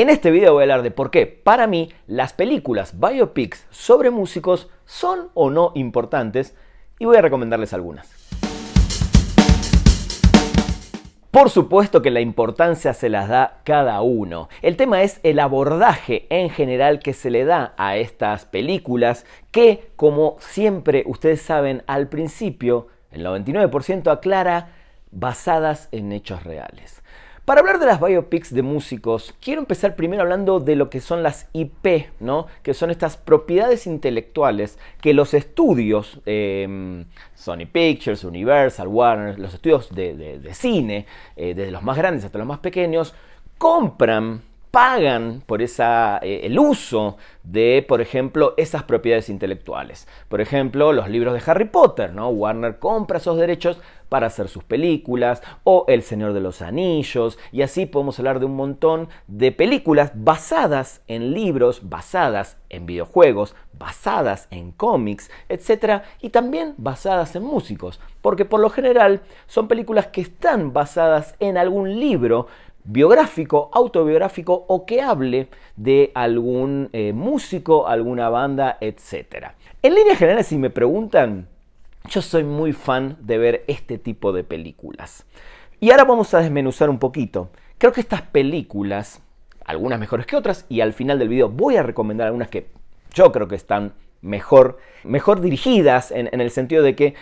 En este video voy a hablar de por qué, para mí, las películas biopics sobre músicos son o no importantes y voy a recomendarles algunas. Por supuesto que la importancia se las da cada uno. El tema es el abordaje en general que se le da a estas películas que, como siempre ustedes saben al principio, el 99% aclara basadas en hechos reales. Para hablar de las biopics de músicos, quiero empezar primero hablando de lo que son las IP, ¿no? que son estas propiedades intelectuales que los estudios, em, Sony Pictures, Universal, Warner, los estudios de, cine, eh, desde los más grandes hasta los más pequeños, compran pagan por esa, eh, el uso de, por ejemplo, esas propiedades intelectuales. Por ejemplo, los libros de Harry Potter, ¿no? Warner compra esos derechos para hacer sus películas, o El Señor de los Anillos, y así podemos hablar de un montón de películas basadas en libros, basadas en videojuegos, basadas en cómics, etc. Y también basadas en músicos, porque por lo general son películas que están basadas en algún libro, biográfico, autobiográfico o que hable de algún eh, músico, alguna banda, etc. En línea general, si me preguntan, yo soy muy fan de ver este tipo de películas. Y ahora vamos a desmenuzar un poquito. Creo que estas películas, algunas mejores que otras, y al final del video voy a recomendar algunas que yo creo que están mejor, mejor dirigidas en, el sentido de que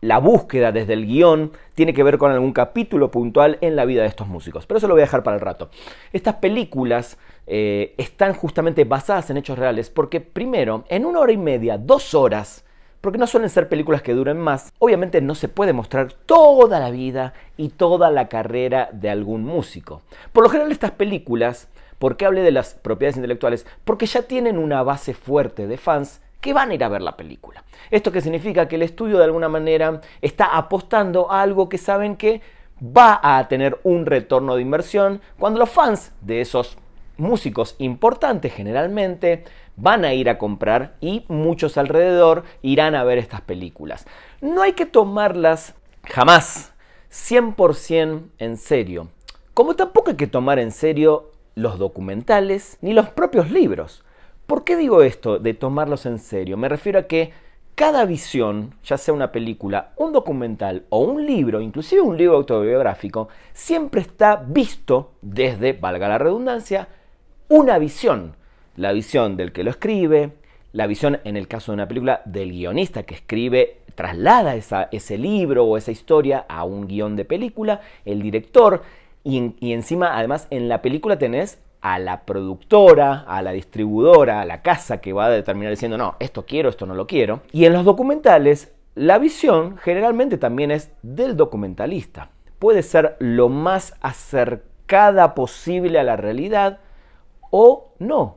la búsqueda desde el guión tiene que ver con algún capítulo puntual en la vida de estos músicos. Pero eso lo voy a dejar para el rato. Estas películas eh, están justamente basadas en hechos reales porque primero, en una hora y media, dos horas, porque no suelen ser películas que duren más, obviamente no se puede mostrar toda la vida y toda la carrera de algún músico. Por lo general estas películas, ¿por qué hablé de las propiedades intelectuales? Porque ya tienen una base fuerte de fans que van a ir a ver la película. Esto que significa que el estudio de alguna manera está apostando a algo que saben que va a tener un retorno de inversión cuando los fans de esos músicos importantes generalmente van a ir a comprar y muchos alrededor irán a ver estas películas. No hay que tomarlas jamás 100% en serio, como tampoco hay que tomar en serio los documentales ni los propios libros. ¿Por qué digo esto de tomarlos en serio? Me refiero a que cada visión, ya sea una película, un documental o un libro, inclusive un libro autobiográfico, siempre está visto desde, valga la redundancia, una visión. La visión del que lo escribe, la visión en el caso de una película del guionista que escribe, traslada esa, ese libro o esa historia a un guión de película, el director, y, y encima además en la película tenés a la productora, a la distribuidora, a la casa que va a determinar diciendo, no, esto quiero, esto no lo quiero. Y en los documentales, la visión generalmente también es del documentalista. Puede ser lo más acercada posible a la realidad o no.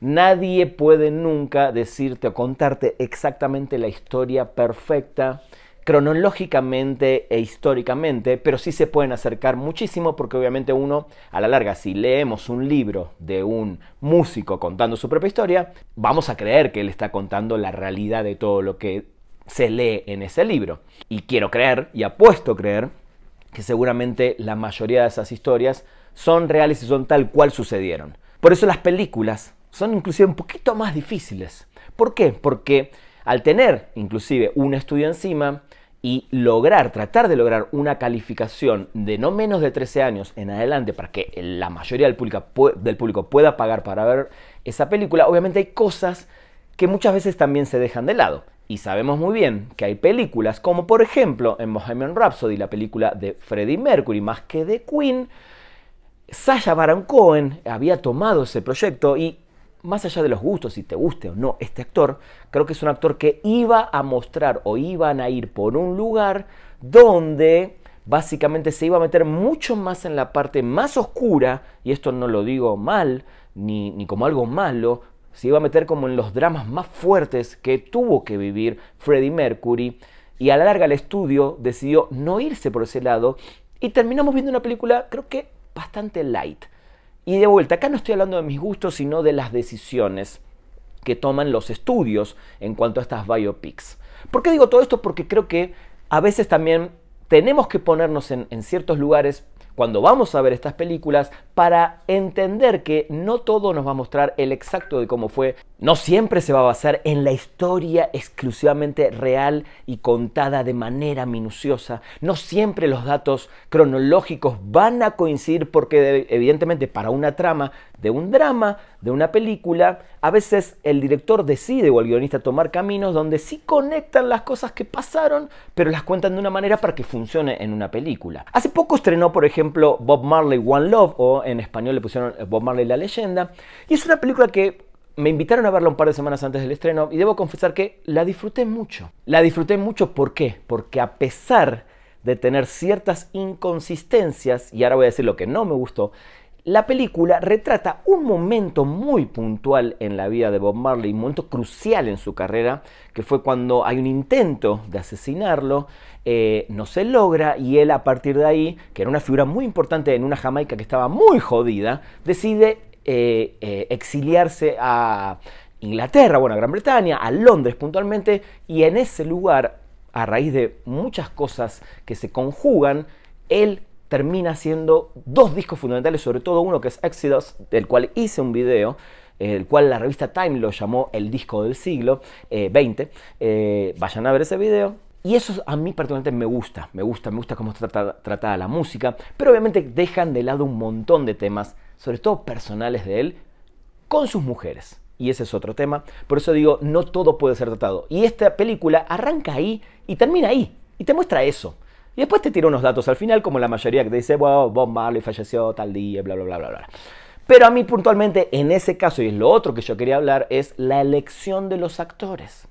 Nadie puede nunca decirte o contarte exactamente la historia perfecta cronológicamente e históricamente, pero sí se pueden acercar muchísimo porque obviamente uno, a la larga, si leemos un libro de un músico contando su propia historia, vamos a creer que él está contando la realidad de todo lo que se lee en ese libro. Y quiero creer, y apuesto a creer, que seguramente la mayoría de esas historias son reales y son tal cual sucedieron. Por eso las películas son inclusive un poquito más difíciles. ¿Por qué? Porque al tener inclusive un estudio encima y lograr, tratar de lograr una calificación de no menos de 13 años en adelante para que la mayoría del público, del público pueda pagar para ver esa película, obviamente hay cosas que muchas veces también se dejan de lado. Y sabemos muy bien que hay películas como por ejemplo en Bohemian Rhapsody, la película de Freddie Mercury, más que de Queen, Sasha Baron Cohen había tomado ese proyecto y más allá de los gustos, si te guste o no este actor, creo que es un actor que iba a mostrar o iban a ir por un lugar donde básicamente se iba a meter mucho más en la parte más oscura, y esto no lo digo mal, ni, como algo malo, se iba a meter como en los dramas más fuertes que tuvo que vivir Freddie Mercury, y a la larga el estudio decidió no irse por ese lado, y terminamos viendo una película, creo que bastante light. Y de vuelta, acá no estoy hablando de mis gustos, sino de las decisiones que toman los estudios en cuanto a estas biopics. ¿Por qué digo todo esto? Porque creo que a veces también tenemos que ponernos en, ciertos lugares cuando vamos a ver estas películas para entender que no todo nos va a mostrar el exacto de cómo fue no siempre se va a basar en la historia exclusivamente real y contada de manera minuciosa. No siempre los datos cronológicos van a coincidir porque evidentemente para una trama de un drama, de una película, a veces el director decide o el guionista tomar caminos donde sí conectan las cosas que pasaron, pero las cuentan de una manera para que funcione en una película. Hace poco estrenó, por ejemplo, Bob Marley One Love, o en español le pusieron Bob Marley la leyenda, y es una película que me invitaron a verla un par de semanas antes del estreno y debo confesar que la disfruté mucho. La disfruté mucho, ¿por qué? Porque a pesar de tener ciertas inconsistencias, y ahora voy a decir lo que no me gustó, la película retrata un momento muy puntual en la vida de Bob Marley, un momento crucial en su carrera, que fue cuando hay un intento de asesinarlo, eh, no se logra y él a partir de ahí, que era una figura muy importante en una Jamaica que estaba muy jodida, decide eh, eh, exiliarse a Inglaterra, bueno, a Gran Bretaña, a Londres puntualmente, y en ese lugar, a raíz de muchas cosas que se conjugan, él termina haciendo dos discos fundamentales, sobre todo uno que es Exodus, del cual hice un video, el cual la revista Time lo llamó el disco del siglo XX. Eh, vayan a ver ese video. Y eso a mí particularmente me gusta, me gusta, me gusta cómo está tratada la música, pero obviamente dejan de lado un montón de temas sobre todo personales de él, con sus mujeres. Y ese es otro tema. Por eso digo, no todo puede ser tratado. Y esta película arranca ahí y termina ahí. Y te muestra eso. Y después te tira unos datos al final, como la mayoría que dice, wow, Bob Marley falleció tal día, bla, bla, bla, bla, bla. Pero a mí puntualmente, en ese caso, y es lo otro que yo quería hablar, es la elección de los actores.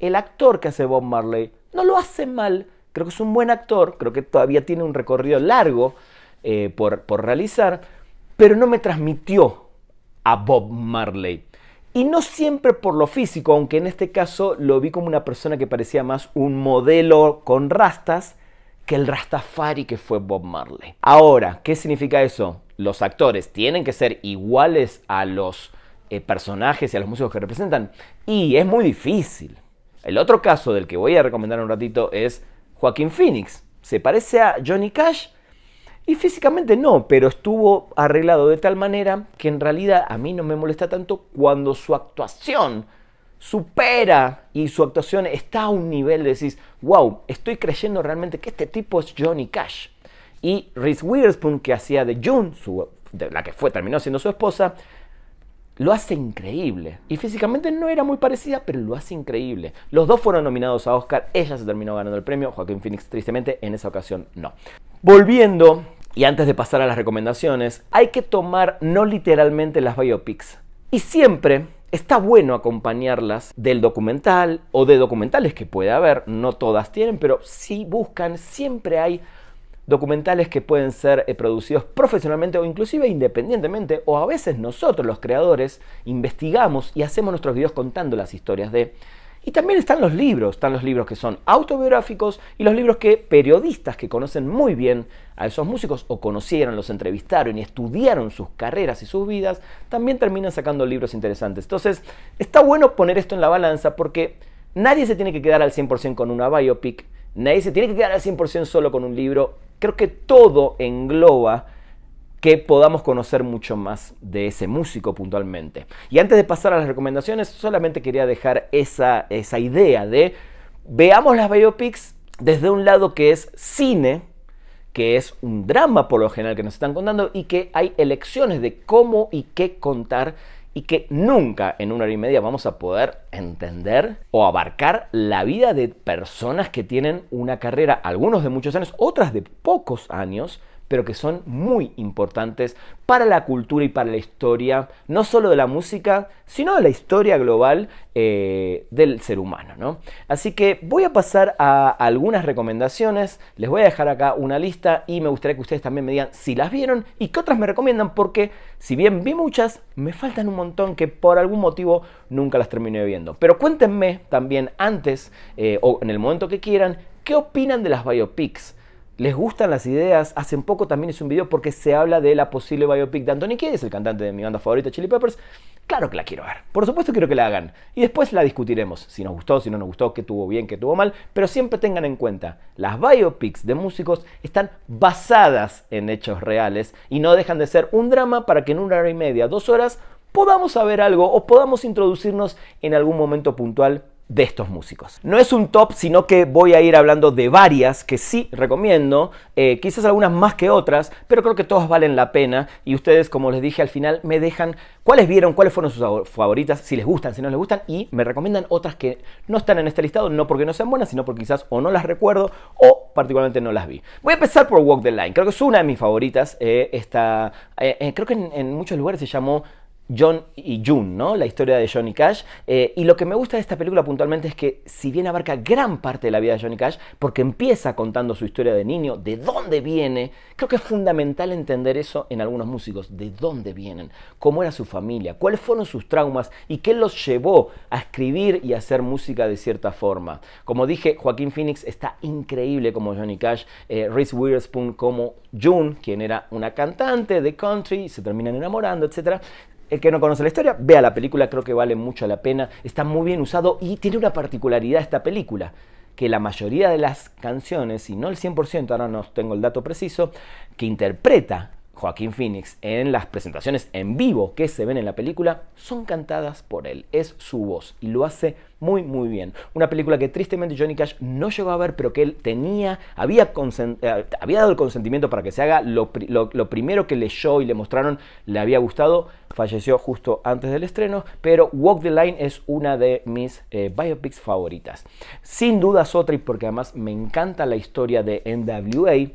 El actor que hace Bob Marley no lo hace mal. Creo que es un buen actor, creo que todavía tiene un recorrido largo eh, por, por realizar, pero no me transmitió a Bob Marley. Y no siempre por lo físico, aunque en este caso lo vi como una persona que parecía más un modelo con rastas que el Rastafari que fue Bob Marley. Ahora, ¿qué significa eso? Los actores tienen que ser iguales a los eh, personajes y a los músicos que representan. Y es muy difícil. El otro caso del que voy a recomendar un ratito es Joaquín Phoenix. Se parece a Johnny Cash, y físicamente no, pero estuvo arreglado de tal manera que en realidad a mí no me molesta tanto cuando su actuación supera y su actuación está a un nivel de decir wow, estoy creyendo realmente que este tipo es Johnny Cash. Y Reese Witherspoon, que hacía de June, su, de la que fue, terminó siendo su esposa, lo hace increíble. Y físicamente no era muy parecida, pero lo hace increíble. Los dos fueron nominados a Oscar, ella se terminó ganando el premio, Joaquín Phoenix tristemente en esa ocasión no. Volviendo, y antes de pasar a las recomendaciones, hay que tomar no literalmente las biopics. Y siempre está bueno acompañarlas del documental o de documentales que puede haber, no todas tienen, pero si buscan, siempre hay documentales que pueden ser eh, producidos profesionalmente o inclusive independientemente, o a veces nosotros los creadores investigamos y hacemos nuestros videos contando las historias de... Y también están los libros, están los libros que son autobiográficos y los libros que periodistas que conocen muy bien a esos músicos o conocieron, los entrevistaron y estudiaron sus carreras y sus vidas, también terminan sacando libros interesantes. Entonces, está bueno poner esto en la balanza porque nadie se tiene que quedar al 100% con una biopic, nadie se tiene que quedar al 100% solo con un libro Creo que todo engloba que podamos conocer mucho más de ese músico puntualmente. Y antes de pasar a las recomendaciones, solamente quería dejar esa, idea de veamos las biopics desde un lado que es cine, que es un drama por lo general que nos están contando y que hay elecciones de cómo y qué contar y que nunca en una hora y media vamos a poder entender o abarcar la vida de personas que tienen una carrera, algunos de muchos años, otras de pocos años, pero que son muy importantes para la cultura y para la historia, no solo de la música, sino de la historia global eh, del ser humano. Así que voy a pasar a algunas recomendaciones, les voy a dejar acá una lista y me gustaría que ustedes también me digan si las vieron y qué otras me recomiendan, porque si bien vi muchas, me faltan un montón que por algún motivo nunca las terminé viendo. Pero cuéntenme también antes eh, o en el momento que quieran, ¿qué opinan de las biopics? les gustan las ideas. Hace poco también hice un video porque se habla de la posible biopic de Anthony Kiedis, el cantante de mi banda favorita, Chili Peppers. Claro que la quiero ver. Por supuesto quiero que la hagan. Y después la discutiremos. Si nos gustó, si no nos gustó, qué tuvo bien, qué tuvo mal. Pero siempre tengan en cuenta, las biopics de músicos están basadas en hechos reales y no dejan de ser un drama para que en una hora y media, dos horas, podamos saber algo o podamos introducirnos en algún momento puntual de estos músicos. No es un top, sino que voy a ir hablando de varias que sí recomiendo, eh, quizás algunas más que otras, pero creo que todas valen la pena y ustedes, como les dije al final, me dejan cuáles vieron, cuáles fueron sus favoritas, si les gustan, si no les gustan y me recomiendan otras que no están en este listado, no porque no sean buenas, sino porque quizás o no las recuerdo o particularmente no las vi. Voy a empezar por Walk the Line, creo que es una de mis favoritas, eh, eh, creo que en muchos lugares se llamó John y June, ¿no? La historia de Johnny Cash. Eh, y lo que me gusta de esta película puntualmente es que, si bien abarca gran parte de la vida de Johnny Cash, porque empieza contando su historia de niño, de dónde viene, creo que es fundamental entender eso en algunos músicos, de dónde vienen, cómo era su familia, cuáles fueron sus traumas y qué los llevó a escribir y hacer música de cierta forma. Como dije, Joaquín Phoenix está increíble como Johnny Cash, eh, Reese Witherspoon como June, quien era una cantante de country, se terminan enamorando, etc el que no conoce la historia, vea la película, creo que vale mucho la pena, está muy bien usado y tiene una particularidad esta película, que la mayoría de las canciones, y no el 100%, ahora no tengo el dato preciso, que interpreta Joaquín Phoenix en las presentaciones en vivo que se ven en la película son cantadas por él, es su voz y lo hace muy muy bien. Una película que tristemente Johnny Cash no llegó a ver, pero que él tenía, había, eh, dado el consentimiento para que se haga, lo, lo primero que leyó y le mostraron le había gustado, falleció justo antes del estreno, pero Walk the Line es una de mis eh, biopics favoritas. Sin dudas otra, y porque además me encanta la historia de NWA,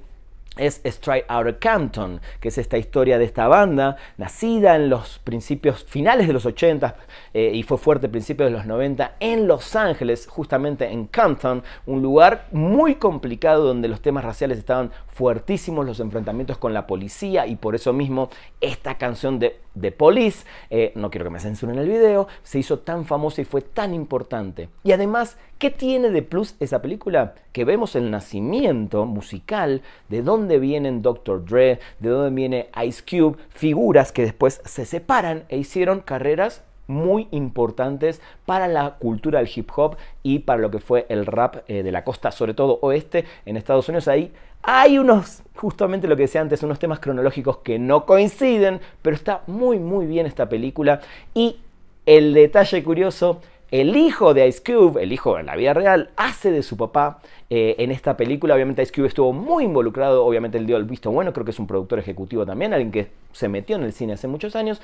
es Out of Canton, que es esta historia de esta banda, nacida en los principios finales de los 80 eh, y fue fuerte principios de los 90 en Los Ángeles, justamente en Canton, un lugar muy complicado donde los temas raciales estaban fuertísimos los enfrentamientos con la policía y por eso mismo esta canción de, The Police, eh, no quiero que me censuren el video, se hizo tan famosa y fue tan importante. Y además, ¿qué tiene de plus esa película? Que vemos el nacimiento musical, de dónde vienen Dr. Dre, de dónde viene Ice Cube, figuras que después se separan e hicieron carreras muy importantes para la cultura del hip hop y para lo que fue el rap eh, de la costa, sobre todo oeste, en Estados Unidos. Ahí hay unos, justamente lo que decía antes, unos temas cronológicos que no coinciden, pero está muy, muy bien esta película. Y el detalle curioso el hijo de Ice Cube, el hijo en la vida real, hace de su papá eh, en esta película. Obviamente Ice Cube estuvo muy involucrado, obviamente él dio el visto bueno, creo que es un productor ejecutivo también, alguien que se metió en el cine hace muchos años.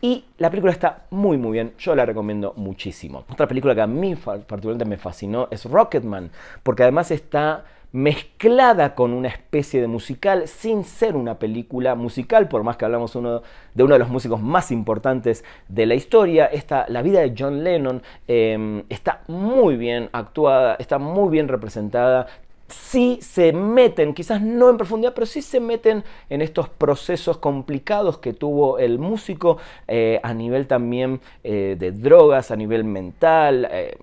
Y la película está muy muy bien, yo la recomiendo muchísimo. Otra película que a mí particularmente me fascinó es Rocketman, porque además está mezclada con una especie de musical sin ser una película musical, por más que hablamos uno, de uno de los músicos más importantes de la historia. la vida de John Lennon em, está muy bien actuada, está muy bien representada, sí se meten, quizás no en profundidad, pero sí se meten en estos procesos complicados que tuvo el músico eh, a nivel también eh, de drogas, a nivel mental. Eh,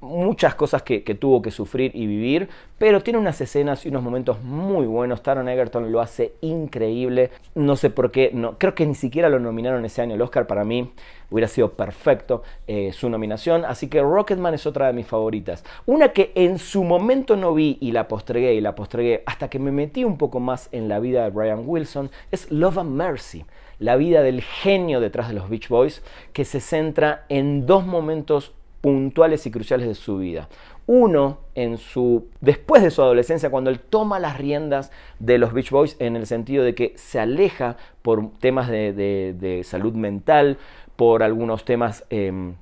muchas cosas que, tuvo que sufrir y vivir, pero tiene unas escenas y unos momentos muy buenos. Taron Egerton lo hace increíble. No sé por qué, no, creo que ni siquiera lo nominaron ese año el Oscar. Para mí hubiera sido perfecto eh, su nominación. Así que Rocketman es otra de mis favoritas. Una que en su momento no vi y la postregué y la postregué hasta que me metí un poco más en la vida de Brian Wilson es Love and Mercy la vida del genio detrás de los Beach Boys, que se centra en dos momentos puntuales y cruciales de su vida. Uno, en su, después de su adolescencia, cuando él toma las riendas de los Beach Boys en el sentido de que se aleja por temas de, salud mental, por algunos temas... Em,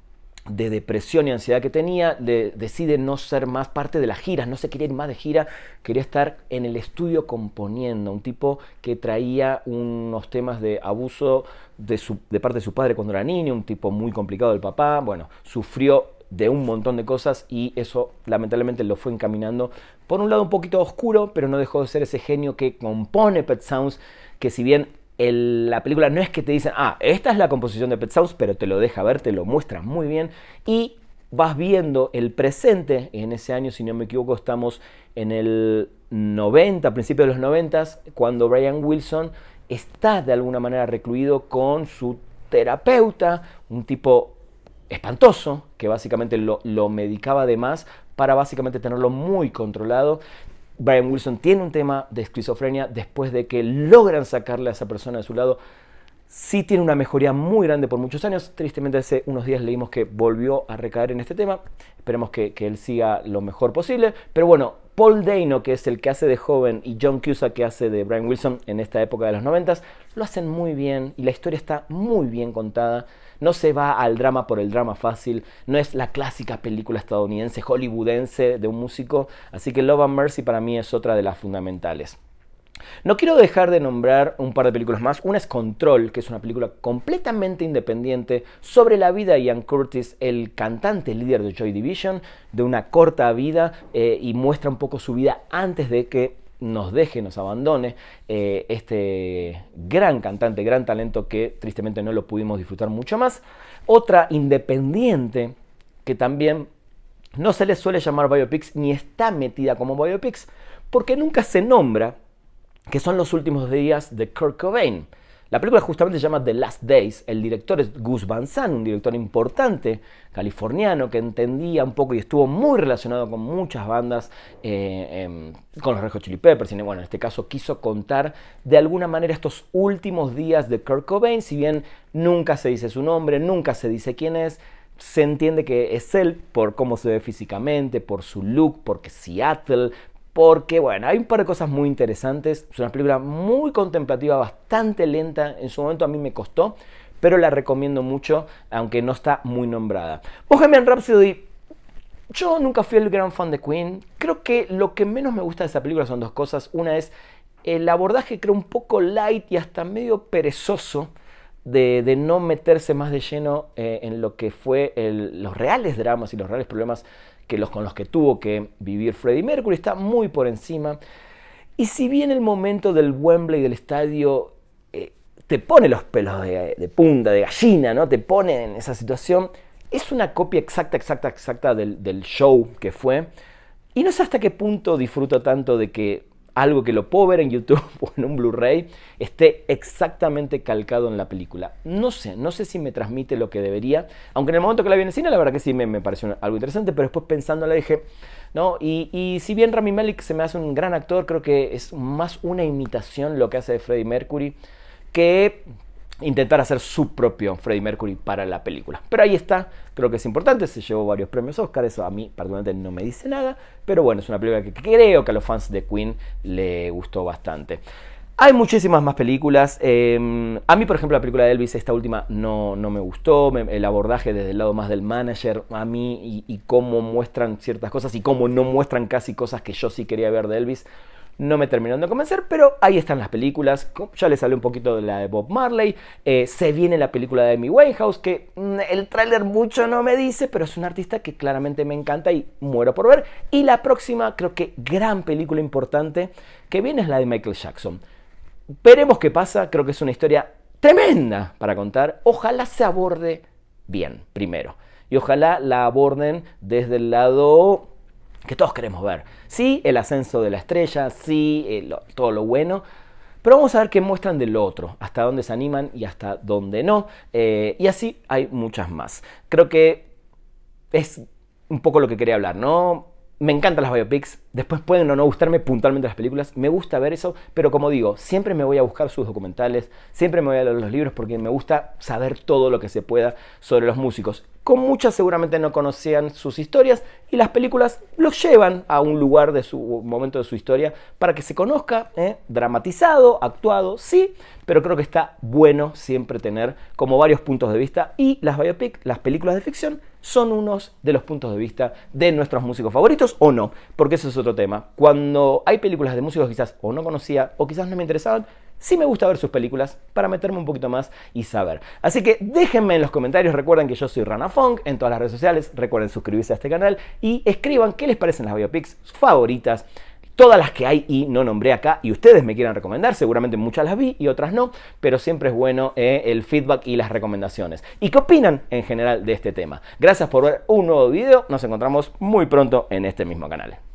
de depresión y ansiedad que tenía, decide no ser más parte de las giras, no se quería ir más de gira, quería estar en el estudio componiendo, un tipo que traía unos temas de abuso de, su, de parte de su padre cuando era niño, un tipo muy complicado del papá, bueno, sufrió de un montón de cosas y eso lamentablemente lo fue encaminando por un lado un poquito oscuro, pero no dejó de ser ese genio que compone Pet Sounds, que si bien la película no es que te dicen, ah, esta es la composición de Pet Sounds, pero te lo deja ver, te lo muestras muy bien y vas viendo el presente. En ese año, si no me equivoco, estamos en el 90, principios de los 90, cuando Brian Wilson está de alguna manera recluido con su terapeuta, un tipo espantoso, que básicamente lo, lo medicaba de más para básicamente tenerlo muy controlado. Brian Wilson tiene un tema de esquizofrenia después de que logran sacarle a esa persona de su lado. Sí tiene una mejoría muy grande por muchos años. Tristemente hace unos días leímos que volvió a recaer en este tema. Esperemos que, él siga lo mejor posible. Pero bueno, Paul Dano, que es el que hace de joven, y John Cusa, que hace de Brian Wilson en esta época de los 90, lo hacen muy bien y la historia está muy bien contada. No se va al drama por el drama fácil, no es la clásica película estadounidense, hollywoodense de un músico. Así que Love and Mercy para mí es otra de las fundamentales. No quiero dejar de nombrar un par de películas más. Una es Control, que es una película completamente independiente sobre la vida de Ian Curtis, el cantante líder de Joy Division, de una corta vida eh, y muestra un poco su vida antes de que nos deje, nos abandone eh, este gran cantante, gran talento que tristemente no lo pudimos disfrutar mucho más. Otra independiente que también no se le suele llamar biopics ni está metida como biopics porque nunca se nombra que son los últimos días de Kurt Cobain. La película justamente se llama The Last Days. El director es Gus Van Sant, un director importante californiano que entendía un poco y estuvo muy relacionado con muchas bandas, eh, em, con los Red Hot Chili Peppers. Y bueno, en este caso quiso contar de alguna manera estos últimos días de Kurt Cobain. Si bien nunca se dice su nombre, nunca se dice quién es, se entiende que es él por cómo se ve físicamente, por su look, porque Seattle, porque bueno, hay un par de cosas muy interesantes. Es una película muy contemplativa, bastante lenta. En su momento a mí me costó, pero la recomiendo mucho, aunque no está muy nombrada. Bohemian Rhapsody. Yo nunca fui el gran fan de Queen. Creo que lo que menos me gusta de esa película son dos cosas. Una es el abordaje, creo, un poco light y hasta medio perezoso. De, no meterse más de lleno eh, en lo que fue los reales dramas y los reales problemas que los con los que tuvo que vivir Freddie Mercury, está muy por encima. Y si bien el momento del Wembley, del estadio, eh, te pone los pelos de, punta, de gallina, ¿no? Te pone en esa situación, es una copia exacta, exacta, exacta del, del show que fue. Y no sé hasta qué punto disfruto tanto de que algo que lo puedo ver en YouTube o en un Blu-ray, esté exactamente calcado en la película. No sé, no sé si me transmite lo que debería, aunque en el momento que la vi en cine, la verdad que sí me, me pareció algo interesante, pero después pensándola dije, ¿no? Y, y, si bien Rami Malek se me hace un gran actor, creo que es más una imitación lo que hace de Freddie Mercury que intentar hacer su propio Freddie Mercury para la película. Pero ahí está, creo que es importante, se llevó varios premios Oscar, eso a mí particularmente no me dice nada, pero bueno, es una película que creo que a los fans de Queen le gustó bastante. Hay muchísimas más películas. Em, a mí, por ejemplo, la película de Elvis, esta última, no, no me gustó. el abordaje desde el lado más del manager, a mí, y cómo muestran ciertas cosas y cómo no muestran casi cosas que yo sí quería ver de Elvis, no me terminaron de convencer, pero ahí están las películas. Ya les hablé un poquito de la de Bob Marley. Eh, se viene la película de Amy Winehouse, que mm, el tráiler mucho no me dice, pero es un artista que claramente me encanta y muero por ver. Y la próxima, creo que gran película importante que viene es la de Michael Jackson. Veremos qué pasa, creo que es una historia tremenda para contar. Ojalá se aborde bien primero. Y ojalá la aborden desde el lado que todos queremos ver. Sí, el ascenso de la estrella, sí, eh, todo lo bueno, pero vamos a ver qué muestran del otro, hasta dónde se animan y hasta dónde no. Eh, y así hay muchas más. Creo que es un poco lo que quería hablar, ¿no? Me encantan las biopics, después pueden o no gustarme puntualmente las películas, me gusta ver eso, pero como digo, siempre me voy a buscar sus documentales, siempre me voy a leer los libros porque me gusta saber todo lo que se pueda sobre los músicos con muchas seguramente no conocían sus historias y las películas los llevan a un lugar de su momento de su historia para que se conozca, ¿eh? dramatizado, actuado, sí, pero creo que está bueno siempre tener como varios puntos de vista y las biopic, las películas de ficción, son unos de los puntos de vista de nuestros músicos favoritos o no, porque eso es otro tema. Cuando hay películas de músicos quizás o no conocía o quizás no me interesaban, sí me gusta ver sus películas para meterme un poquito más y saber. Así que déjenme en los comentarios, recuerden que yo soy Rana Fong en todas las redes sociales, recuerden suscribirse a este canal y escriban qué les parecen las biopics favoritas. Todas las que hay y no nombré acá y ustedes me quieran recomendar, seguramente muchas las vi y otras no, pero siempre es bueno eh, el feedback y las recomendaciones. ¿Y qué opinan en general de este tema? Gracias por ver un nuevo video, nos encontramos muy pronto en este mismo canal.